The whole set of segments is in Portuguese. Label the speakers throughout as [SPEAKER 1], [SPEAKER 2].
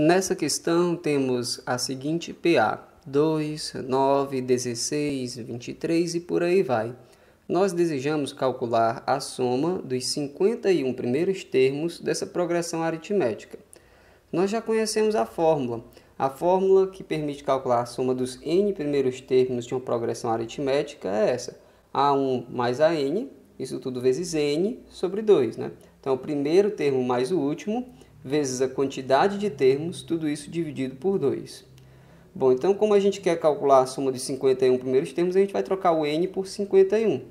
[SPEAKER 1] Nessa questão temos a seguinte PA: 2, 9, 16, 23 e por aí vai. Nós desejamos calcular a soma dos 51 primeiros termos dessa progressão aritmética. Nós já conhecemos a fórmula. A fórmula que permite calcular a soma dos n primeiros termos de uma progressão aritmética é essa: a1 mais an, isso tudo vezes n, sobre 2. Né? Então, o primeiro termo mais o último vezes a quantidade de termos, tudo isso dividido por 2. Bom, então como a gente quer calcular a soma de 51 primeiros termos, a gente vai trocar o n por 51.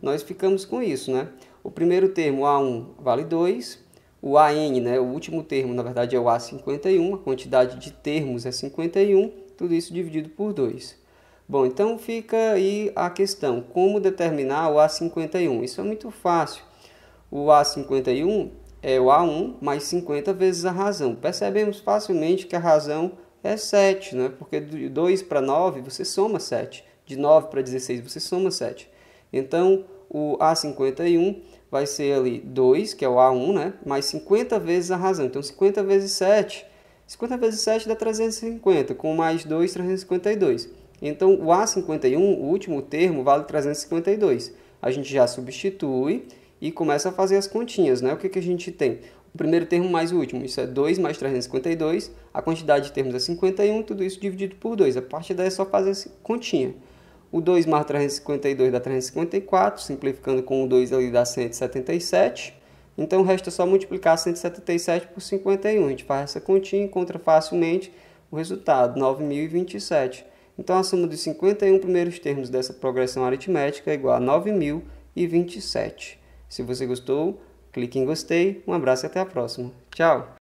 [SPEAKER 1] Nós ficamos com isso, né? O primeiro termo A1 vale 2, o AN, né, o último termo, na verdade, é o A51, a quantidade de termos é 51, tudo isso dividido por 2. Bom, então fica aí a questão, como determinar o A51? Isso é muito fácil. O A51 é o A1 mais 50 vezes a razão. Percebemos facilmente que a razão é 7, né? porque de 2 para 9 você soma 7, de 9 para 16 você soma 7. Então, o A51 vai ser ali 2, que é o A1, né? mais 50 vezes a razão. Então, 50 vezes 7, 50 vezes 7 dá 350, com mais 2, 352. Então, o A51, o último termo, vale 352. A gente já substitui e começa a fazer as continhas, né? O que, que a gente tem? O primeiro termo mais o último, isso é 2 mais 352, a quantidade de termos é 51, tudo isso dividido por 2. A partir daí é só fazer essa continha. O 2 mais 352 dá 354, simplificando com o 2 ali dá 177. Então resta só multiplicar 177 por 51. A gente faz essa continha e encontra facilmente o resultado, 9027. Então a soma dos 51 primeiros termos dessa progressão aritmética é igual a 9027. Se você gostou, clique em gostei. Um abraço e até a próxima. Tchau!